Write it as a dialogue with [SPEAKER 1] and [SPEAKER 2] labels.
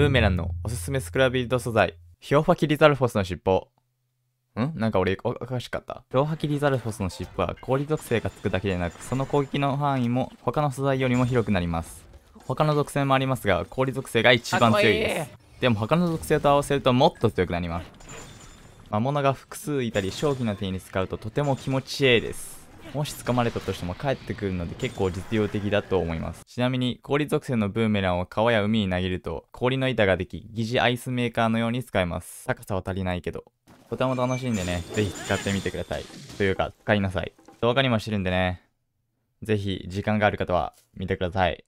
[SPEAKER 1] ブーメランのおすすめスクラビード素材、ヒオファキリザルフォスの尻尾。んなんか俺おかしかった。ロファキリザルフォスの尻尾は氷属性がつくだけでなく、その攻撃の範囲も他の素材よりも広くなります。他の属性もありますが、氷属性が一番強いです。でも他の属性と合わせるともっと強くなります。魔物が複数いたり、将棋の手に使うととても気持ちいいです。もし掴まれたとしても帰ってくるので結構実用的だと思いますちなみに氷属性のブーメランを川や海に投げると氷の板ができ疑似アイスメーカーのように使えます高さは足りないけどとても楽しいんでねぜひ使ってみてくださいというか使いなさい動画にもしてるんでねぜひ時間がある方は見てください